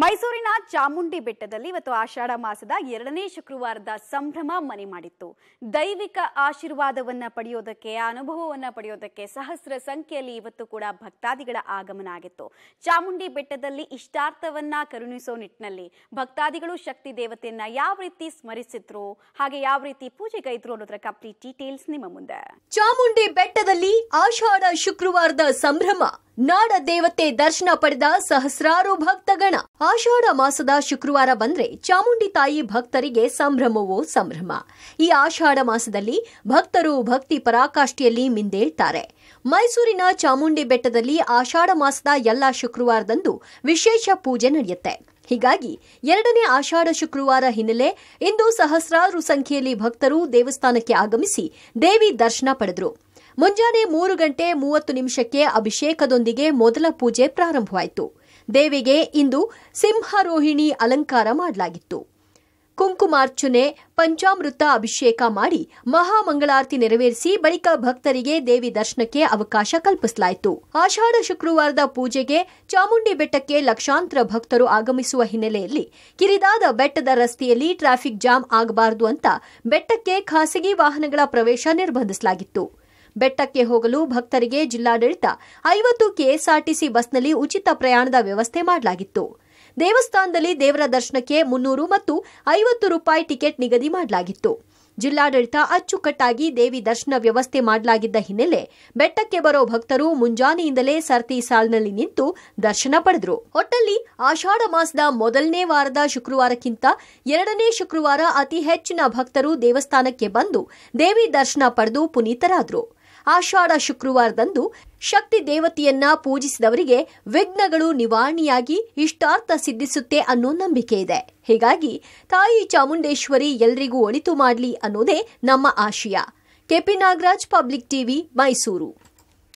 ಮೈಸೂರಿನ ಚಾಮುಂಡಿ ಬೆಟ್ಟದಲ್ಲಿ ಇವತ್ತು ಆಷಾಢ ಮಾಸದ ಎರಡನೇ ಶುಕ್ರವಾರದ ಸಂಭ್ರಮ ಮನೆ ಮಾಡಿತ್ತು ದೈವಿಕ ಆಶೀರ್ವಾದವನ್ನ ಪಡೆಯೋದಕ್ಕೆ ಅನುಭವವನ್ನ ಪಡೆಯೋದಕ್ಕೆ ಸಹಸ್ರ ಸಂಖ್ಯೆಯಲ್ಲಿ ಇವತ್ತು ಕೂಡ ಭಕ್ತಾದಿಗಳ ಆಗಮನ ಆಗಿತ್ತು ಚಾಮುಂಡಿ ಬೆಟ್ಟದಲ್ಲಿ ಇಷ್ಟಾರ್ಥವನ್ನ ಕರುಣಿಸೋ ನಿಟ್ಟಿನಲ್ಲಿ ಭಕ್ತಾದಿಗಳು ಶಕ್ತಿ ದೇವತೆಯನ್ನ ಯಾವ ರೀತಿ ಸ್ಮರಿಸಿದ್ರು ಹಾಗೆ ಯಾವ ರೀತಿ ಪೂಜೆಗೈದ್ರು ಅನ್ನೋದರ ಕಂಪ್ಲೀಟ್ ಡೀಟೇಲ್ಸ್ ನಿಮ್ಮ ಮುಂದೆ ಚಾಮುಂಡಿ ಬೆಟ್ಟದಲ್ಲಿ ಆಷಾಢ ಶುಕ್ರವಾರದ ಸಂಭ್ರಮ ನಾಡ ದೇವತೆ ದರ್ಶನ ಪಡೆದ ಸಹಸ್ರಾರು ಭಕ್ತಗಣ ಆಷಾಢ ಮಾಸದ ಶುಕ್ರವಾರ ಬಂದ್ರೆ ಚಾಮುಂಡಿ ತಾಯಿ ಭಕ್ತರಿಗೆ ಸಂಭ್ರಮವೋ ಸಂಭ್ರಮ ಈ ಆಷಾಢ ಮಾಸದಲ್ಲಿ ಭಕ್ತರು ಭಕ್ತಿ ಪರಾಕಾಷ್ಠಿಯಲ್ಲಿ ಮಿಂದೇಳ್ತಾರೆ ಮೈಸೂರಿನ ಚಾಮುಂಡಿ ಬೆಟ್ಟದಲ್ಲಿ ಆಷಾಢ ಮಾಸದ ಎಲ್ಲ ಶುಕ್ರವಾರದಂದು ವಿಶೇಷ ಪೂಜೆ ನಡೆಯುತ್ತೆ ಹೀಗಾಗಿ ಎರಡನೇ ಆಷಾಢ ಶುಕ್ರವಾರ ಹಿನ್ನೆಲೆ ಇಂದು ಸಹಸ್ರಾರು ಸಂಖ್ಯೆಯಲ್ಲಿ ಭಕ್ತರು ದೇವಸ್ಥಾನಕ್ಕೆ ಆಗಮಿಸಿ ದೇವಿ ದರ್ಶನ ಪಡೆದರು ಮುಂಜಾನೆ ಮೂರು ಗಂಟೆ ಮೂವತ್ತು ನಿಮಿಷಕ್ಕೆ ಅಭಿಷೇಕದೊಂದಿಗೆ ಮೊದಲ ಪೂಜೆ ಪ್ರಾರಂಭವಾಯಿತು ದೇವಿಗೆ ಇಂದು ಸಿಂಹರೋಹಿಣಿ ಅಲಂಕಾರ ಮಾಡಲಾಗಿತ್ತು ಕುಂಕುಮಾರ್ಚನೆ ಪಂಚಾಮೃತ ಅಭಿಷೇಕ ಮಾಡಿ ಮಹಾಮಂಗಳಾರತಿ ನೆರವೇರಿಸಿ ಬಳಿಕ ಭಕ್ತರಿಗೆ ದೇವಿ ದರ್ಶನಕ್ಕೆ ಅವಕಾಶ ಕಲ್ಪಿಸಲಾಯಿತು ಆಷಾಢ ಶುಕ್ರವಾರದ ಪೂಜೆಗೆ ಚಾಮುಂಡಿ ಬೆಟ್ಟಕ್ಕೆ ಲಕ್ಷಾಂತರ ಭಕ್ತರು ಆಗಮಿಸುವ ಹಿನ್ನೆಲೆಯಲ್ಲಿ ಕಿರಿದಾದ ಬೆಟ್ಟದ ರಸ್ತೆಯಲ್ಲಿ ಟ್ರಾಫಿಕ್ ಜಾಮ್ ಆಗಬಾರದು ಅಂತ ಬೆಟ್ಟಕ್ಕೆ ಖಾಸಗಿ ವಾಹನಗಳ ಪ್ರವೇಶ ನಿರ್ಬಂಧಿಸಲಾಗಿತ್ತು ಬೆಟ್ಟಕ್ಕೆ ಹೋಗಲು ಭಕ್ತರಿಗೆ ಜಿಲ್ಲಾಡಳಿತ ಐವತ್ತು ಕೆಎಸ್ಆರ್ಟಿಸಿ ಬಸ್ನಲ್ಲಿ ಉಚಿತ ಪ್ರಯಾಣದ ವ್ಯವಸ್ಥೆ ಮಾಡಲಾಗಿತ್ತು ದೇವಸ್ಥಾನದಲ್ಲಿ ದೇವರ ದರ್ಶನಕ್ಕೆ ಮುನ್ನೂರು ಮತ್ತು ಐವತ್ತು ರೂಪಾಯಿ ಟಿಕೆಟ್ ನಿಗದಿ ಮಾಡಲಾಗಿತ್ತು ಜಿಲ್ಲಾಡಳಿತ ಅಚ್ಚುಕಟ್ಟಾಗಿ ದೇವಿ ದರ್ಶನ ವ್ಯವಸ್ಥೆ ಮಾಡಲಾಗಿದ್ದ ಹಿನ್ನೆಲೆ ಬೆಟ್ಟಕ್ಕೆ ಬರೋ ಭಕ್ತರು ಮುಂಜಾನೆಯಿಂದಲೇ ಸರ್ತಿ ಸಾಲಿನಲ್ಲಿ ನಿಂತು ದರ್ಶನ ಪಡೆದರು ಒಟ್ಟಲ್ಲಿ ಆಷಾಢ ಮಾಸದ ಮೊದಲನೇ ವಾರದ ಶುಕ್ರವಾರಕ್ಕಿಂತ ಎರಡನೇ ಶುಕ್ರವಾರ ಅತಿ ಹೆಚ್ಚಿನ ಭಕ್ತರು ದೇವಸ್ಥಾನಕ್ಕೆ ಬಂದು ದೇವಿ ದರ್ಶನ ಪಡೆದು ಪುನೀತರಾದರು ಆಷಾಢ ಶುಕ್ರವಾರದಂದು ಶಕ್ತಿ ದೇವತೆಯನ್ನ ಪೂಜಿಸಿದವರಿಗೆ ವಿಘ್ನಗಳು ನಿವಾರಣೆಯಾಗಿ ಇಷ್ಟಾರ್ಥ ಸಿದ್ಧಿಸುತ್ತೆ ಅನ್ನೋ ನಂಬಿಕೆ ಇದೆ ಹೀಗಾಗಿ ತಾಯಿ ಚಾಮುಂಡೇಶ್ವರಿ ಎಲ್ರಿಗೂ ಒಳಿತು ಮಾಡಲಿ ಅನ್ನೋದೇ ನಮ್ಮ ಆಶಯ ಕೆಪಿ ನಾಗರಾಜ್ ಪಬ್ಲಿಕ್ ಟಿವಿ ಮೈಸೂರು